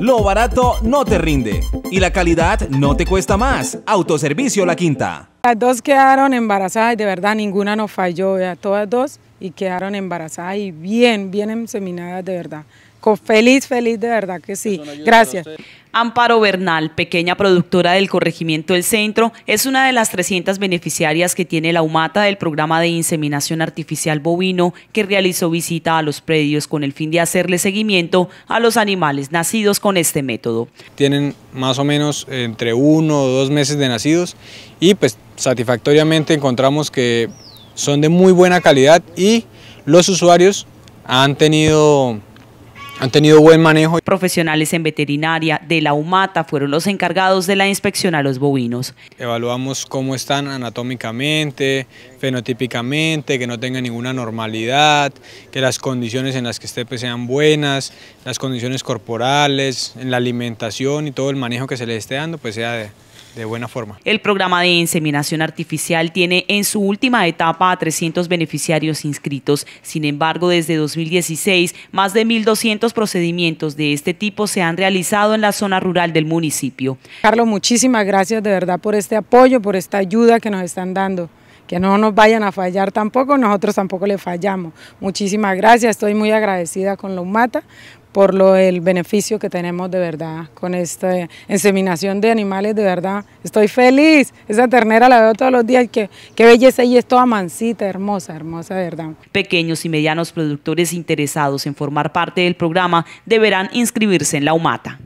Lo barato no te rinde y la calidad no te cuesta más. Autoservicio La Quinta. Las dos quedaron embarazadas y de verdad ninguna nos falló, ya todas dos y quedaron embarazadas y bien, bien seminadas de verdad. feliz, feliz de verdad que sí. Gracias. Amparo Bernal, pequeña productora del corregimiento del centro, es una de las 300 beneficiarias que tiene la UMATA del programa de inseminación artificial bovino que realizó visita a los predios con el fin de hacerle seguimiento a los animales nacidos con este método. Tienen más o menos entre uno o dos meses de nacidos y pues satisfactoriamente encontramos que son de muy buena calidad y los usuarios han tenido han tenido buen manejo. Profesionales en veterinaria de la UMATA fueron los encargados de la inspección a los bovinos. Evaluamos cómo están anatómicamente, fenotípicamente, que no tengan ninguna normalidad, que las condiciones en las que esté pues, sean buenas, las condiciones corporales, en la alimentación y todo el manejo que se les esté dando pues sea de, buena forma. El programa de inseminación artificial tiene en su última etapa a 300 beneficiarios inscritos. Sin embargo, desde 2016, más de 1.200 procedimientos de este tipo se han realizado en la zona rural del municipio. Carlos, muchísimas gracias de verdad por este apoyo, por esta ayuda que nos están dando que no nos vayan a fallar tampoco, nosotros tampoco le fallamos. Muchísimas gracias, estoy muy agradecida con Lomata por lo el beneficio que tenemos de verdad con esta inseminación de animales, de verdad estoy feliz, esa ternera la veo todos los días, qué, qué belleza y es toda mansita, hermosa, hermosa de verdad. Pequeños y medianos productores interesados en formar parte del programa deberán inscribirse en la UMATA.